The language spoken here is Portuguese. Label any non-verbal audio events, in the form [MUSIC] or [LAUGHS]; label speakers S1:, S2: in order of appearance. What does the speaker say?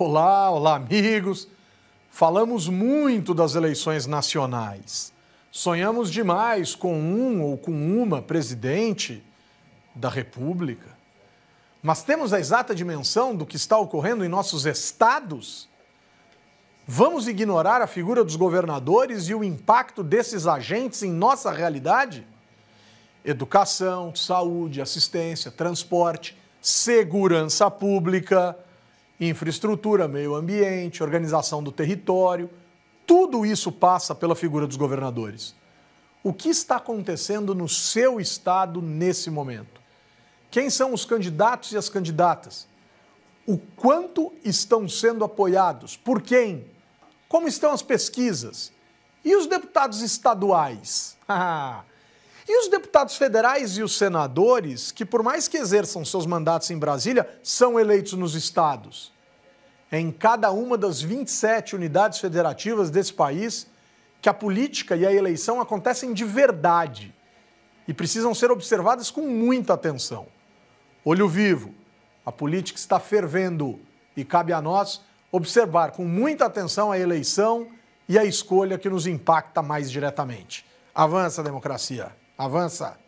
S1: Olá, olá, amigos. Falamos muito das eleições nacionais. Sonhamos demais com um ou com uma presidente da República. Mas temos a exata dimensão do que está ocorrendo em nossos estados? Vamos ignorar a figura dos governadores e o impacto desses agentes em nossa realidade? Educação, saúde, assistência, transporte, segurança pública infraestrutura, meio ambiente, organização do território. Tudo isso passa pela figura dos governadores. O que está acontecendo no seu estado nesse momento? Quem são os candidatos e as candidatas? O quanto estão sendo apoiados? Por quem? Como estão as pesquisas? E os deputados estaduais? [LAUGHS] Ah, e os deputados federais e os senadores, que por mais que exerçam seus mandatos em Brasília, são eleitos nos estados. Em cada uma das 27 unidades federativas desse país, que a política e a eleição acontecem de verdade e precisam ser observadas com muita atenção. Olho vivo, a política está fervendo e cabe a nós observar com muita atenção a eleição e a escolha que nos impacta mais diretamente. Avança a democracia. Avança.